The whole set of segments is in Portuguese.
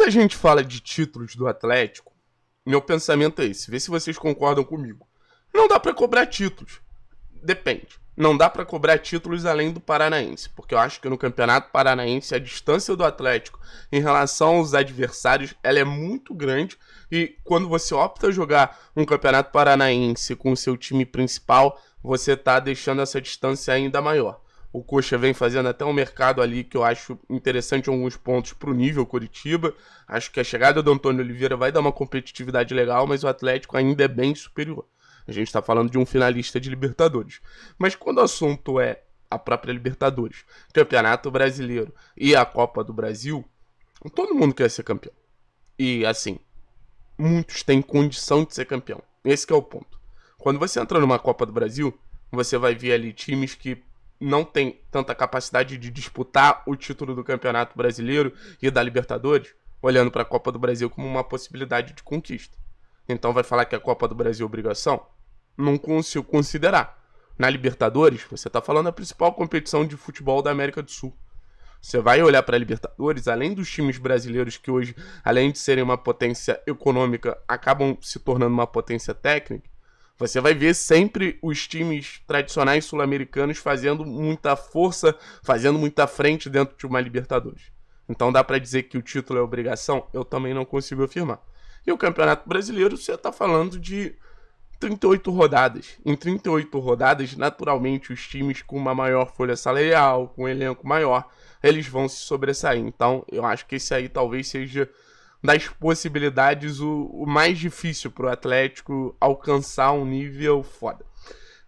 Quando a gente fala de títulos do Atlético, meu pensamento é esse. Vê se vocês concordam comigo. Não dá para cobrar títulos. Depende. Não dá para cobrar títulos além do Paranaense, porque eu acho que no Campeonato Paranaense a distância do Atlético em relação aos adversários ela é muito grande e quando você opta jogar um Campeonato Paranaense com o seu time principal, você está deixando essa distância ainda maior. O Coxa vem fazendo até um mercado ali que eu acho interessante em alguns pontos para o nível Curitiba. Acho que a chegada do Antônio Oliveira vai dar uma competitividade legal, mas o Atlético ainda é bem superior. A gente está falando de um finalista de Libertadores. Mas quando o assunto é a própria Libertadores, Campeonato Brasileiro e a Copa do Brasil, todo mundo quer ser campeão. E assim, muitos têm condição de ser campeão. Esse é o ponto. Quando você entra numa Copa do Brasil, você vai ver ali times que não tem tanta capacidade de disputar o título do Campeonato Brasileiro e da Libertadores, olhando para a Copa do Brasil como uma possibilidade de conquista. Então vai falar que a Copa do Brasil é obrigação? Não consigo considerar. Na Libertadores, você está falando a principal competição de futebol da América do Sul. Você vai olhar para a Libertadores, além dos times brasileiros que hoje, além de serem uma potência econômica, acabam se tornando uma potência técnica, você vai ver sempre os times tradicionais sul-americanos fazendo muita força, fazendo muita frente dentro de uma Libertadores. Então dá para dizer que o título é obrigação? Eu também não consigo afirmar. E o Campeonato Brasileiro, você está falando de 38 rodadas. Em 38 rodadas, naturalmente, os times com uma maior folha salarial, com um elenco maior, eles vão se sobressair. Então, eu acho que esse aí talvez seja das possibilidades o, o mais difícil para o Atlético alcançar um nível foda.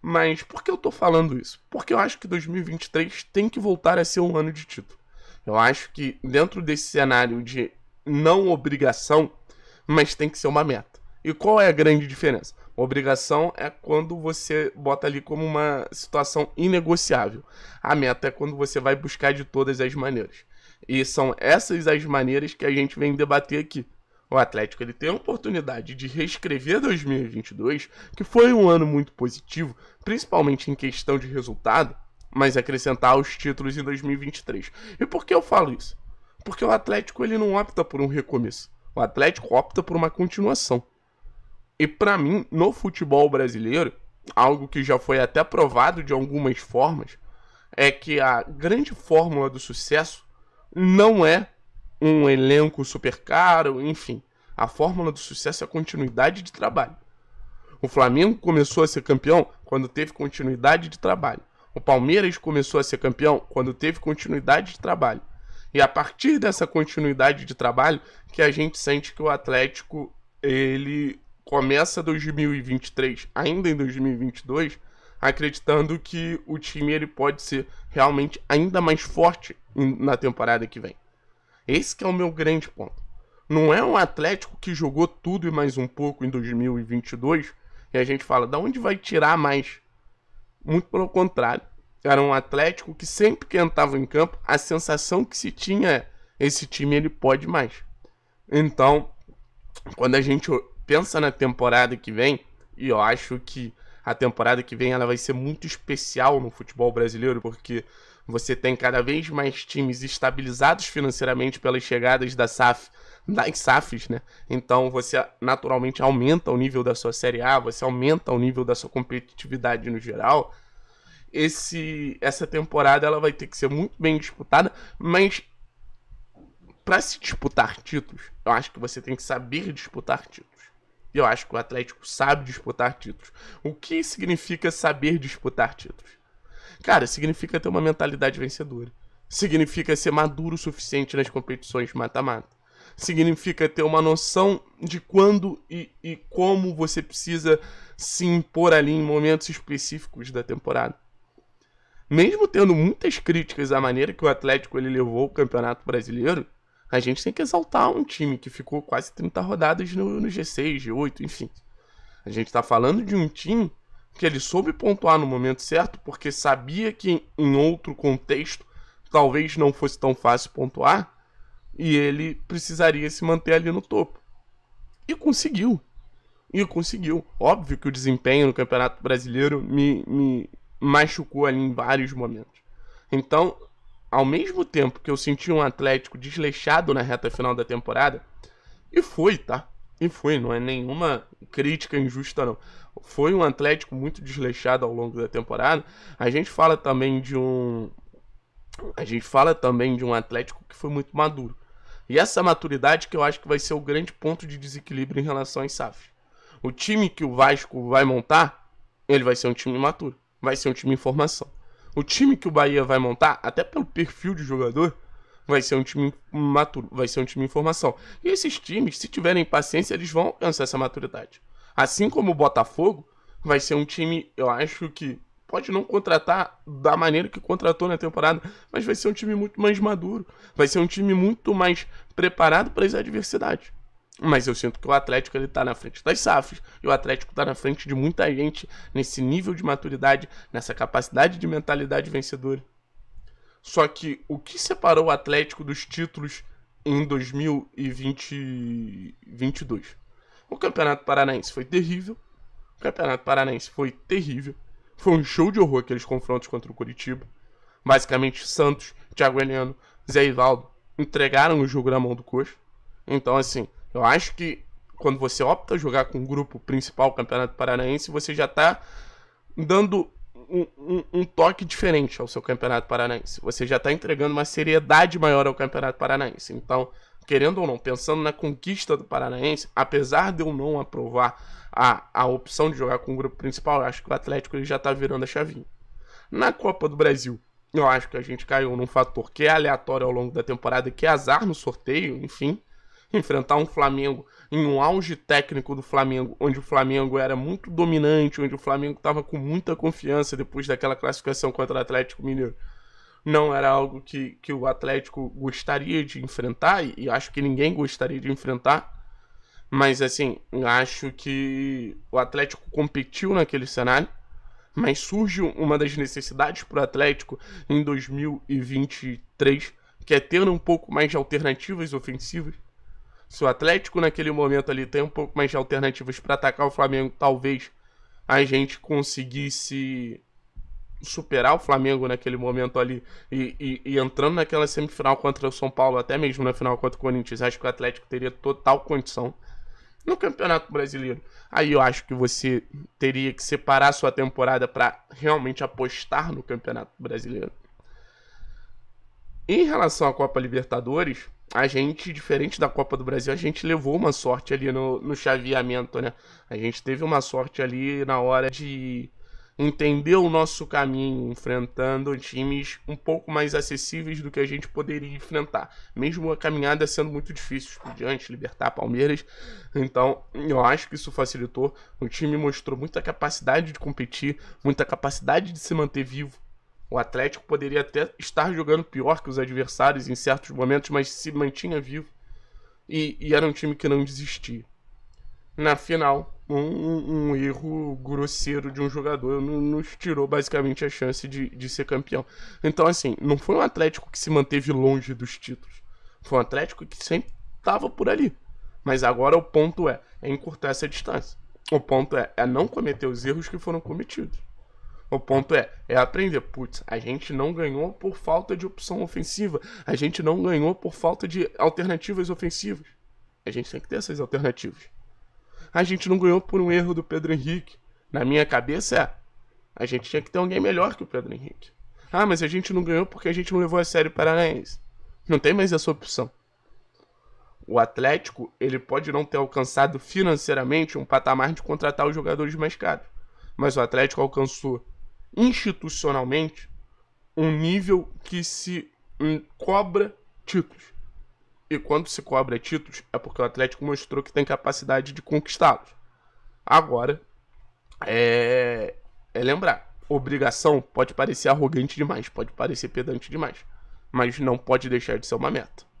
Mas por que eu tô falando isso? Porque eu acho que 2023 tem que voltar a ser um ano de título. Eu acho que dentro desse cenário de não obrigação, mas tem que ser uma meta. E qual é a grande diferença? Obrigação é quando você bota ali como uma situação inegociável. A meta é quando você vai buscar de todas as maneiras. E são essas as maneiras que a gente vem debater aqui. O Atlético ele tem a oportunidade de reescrever 2022, que foi um ano muito positivo, principalmente em questão de resultado, mas acrescentar os títulos em 2023. E por que eu falo isso? Porque o Atlético ele não opta por um recomeço. O Atlético opta por uma continuação. E para mim, no futebol brasileiro, algo que já foi até provado de algumas formas, é que a grande fórmula do sucesso não é um elenco super caro, enfim. A fórmula do sucesso é a continuidade de trabalho. O Flamengo começou a ser campeão quando teve continuidade de trabalho. O Palmeiras começou a ser campeão quando teve continuidade de trabalho. E a partir dessa continuidade de trabalho que a gente sente que o Atlético ele começa 2023, ainda em 2022, acreditando que o time ele pode ser realmente ainda mais forte na temporada que vem. Esse que é o meu grande ponto. Não é um Atlético que jogou tudo e mais um pouco em 2022 e a gente fala, da onde vai tirar mais? Muito pelo contrário. Era um Atlético que sempre que entrava em campo, a sensação que se tinha é, esse time ele pode mais. Então, quando a gente pensa na temporada que vem, e eu acho que a temporada que vem ela vai ser muito especial no futebol brasileiro, porque você tem cada vez mais times estabilizados financeiramente pelas chegadas da SAF, das SAFs, né? Então você naturalmente aumenta o nível da sua Série A, você aumenta o nível da sua competitividade no geral. Esse, essa temporada ela vai ter que ser muito bem disputada, mas para se disputar títulos, eu acho que você tem que saber disputar títulos. E eu acho que o Atlético sabe disputar títulos. O que significa saber disputar títulos? Cara, significa ter uma mentalidade vencedora. Significa ser maduro o suficiente nas competições mata-mata. Significa ter uma noção de quando e, e como você precisa se impor ali em momentos específicos da temporada mesmo tendo muitas críticas à maneira que o Atlético ele levou o Campeonato Brasileiro, a gente tem que exaltar um time que ficou quase 30 rodadas no, no G6, G8, enfim. A gente está falando de um time que ele soube pontuar no momento certo, porque sabia que em outro contexto talvez não fosse tão fácil pontuar, e ele precisaria se manter ali no topo. E conseguiu. E conseguiu. Óbvio que o desempenho no Campeonato Brasileiro me, me machucou ali em vários momentos. Então, ao mesmo tempo que eu senti um Atlético desleixado na reta final da temporada, e foi, tá? E foi, não é nenhuma crítica injusta, não. Foi um Atlético muito desleixado ao longo da temporada. A gente fala também de um. A gente fala também de um Atlético que foi muito maduro. E essa maturidade que eu acho que vai ser o grande ponto de desequilíbrio em relação às SAFs. O time que o Vasco vai montar, ele vai ser um time maturo. Vai ser um time em formação. O time que o Bahia vai montar, até pelo perfil de jogador, vai ser um time maturo, vai ser um time em formação. E esses times, se tiverem paciência, eles vão alcançar essa maturidade. Assim como o Botafogo, vai ser um time, eu acho que pode não contratar da maneira que contratou na temporada, mas vai ser um time muito mais maduro, vai ser um time muito mais preparado para as adversidades. Mas eu sinto que o Atlético ele tá na frente das SAFs e o Atlético está na frente de muita gente nesse nível de maturidade, nessa capacidade de mentalidade vencedora. Só que o que separou o Atlético dos títulos em 2022? O Campeonato Paranaense foi terrível. O Campeonato Paranaense foi terrível. Foi um show de horror aqueles confrontos contra o Curitiba. Basicamente, Santos, Thiago Heleno, Zé Ivaldo entregaram o jogo na mão do Coxa. Então, assim, eu acho que quando você opta jogar com o grupo principal, o Campeonato Paranaense, você já está dando um, um, um, toque diferente ao seu Campeonato Paranaense. Você já está entregando uma seriedade maior ao Campeonato Paranaense. Então, querendo ou não, pensando na conquista do Paranaense, apesar de eu não aprovar a, a opção de jogar com o grupo principal, eu acho que o Atlético ele já está virando a chavinha. Na Copa do Brasil, eu acho que a gente caiu num fator que é aleatório ao longo da temporada, que é azar no sorteio, enfim enfrentar um Flamengo em um auge técnico do Flamengo, onde o Flamengo era muito dominante, onde o Flamengo estava com muita confiança depois daquela classificação contra o Atlético Mineiro, não era algo que, que o Atlético gostaria de enfrentar, e, acho que ninguém gostaria de enfrentar. Mas assim, acho que o Atlético competiu naquele cenário, mas surge uma das necessidades para o Atlético em 2023, que é ter um pouco mais de alternativas ofensivas se o Atlético naquele momento ali tem um pouco mais de alternativas para atacar o Flamengo, talvez a gente conseguisse superar o Flamengo naquele momento ali e, e, e, entrando naquela semifinal contra o São Paulo, até mesmo na final contra o Corinthians, acho que o Atlético teria total condição. No Campeonato Brasileiro, aí eu acho que você teria que separar sua temporada para realmente apostar no Campeonato Brasileiro. Em relação à Copa Libertadores, a gente, diferente da Copa do Brasil, a gente levou uma sorte ali no, no chaveamento, né? A gente teve uma sorte ali na hora de entender o nosso caminho, enfrentando times um pouco mais acessíveis do que a gente poderia enfrentar, mesmo a caminhada sendo muito difícil, Estudiantes, Libertar, Palmeiras. Então, eu acho que isso facilitou. O time mostrou muita capacidade de competir, muita capacidade de se manter vivo, o Atlético poderia até estar jogando pior que os adversários em certos momentos, mas se mantinha vivo e, e era um time que não desistia. Na final, um, um, erro grosseiro de um jogador nos tirou basicamente a chance de, de ser campeão. Então, assim, não foi um Atlético que se manteve longe dos títulos. Foi um Atlético que sempre estava por ali. Mas agora o ponto é, é encurtar essa distância. O ponto é, é não cometer os erros que foram cometidos. O ponto é, é aprender. Putz, a gente não ganhou por falta de opção ofensiva. A gente não ganhou por falta de alternativas ofensivas. A gente tem que ter essas alternativas. A gente não ganhou por um erro do Pedro Henrique. Na minha cabeça é. A gente tinha que ter alguém melhor que o Pedro Henrique. Ah, mas a gente não ganhou porque a gente não levou a sério o Paranaense. Não tem mais essa opção. O Atlético, ele pode não ter alcançado financeiramente um patamar de contratar os jogadores mais caros. Mas o Atlético alcançou institucionalmente um nível que se cobra títulos. E quando se cobra títulos, é porque o Atlético mostrou que tem capacidade de conquistá-los. Agora, é, é lembrar: obrigação pode parecer arrogante demais, pode parecer pedante demais, mas não pode deixar de ser uma meta.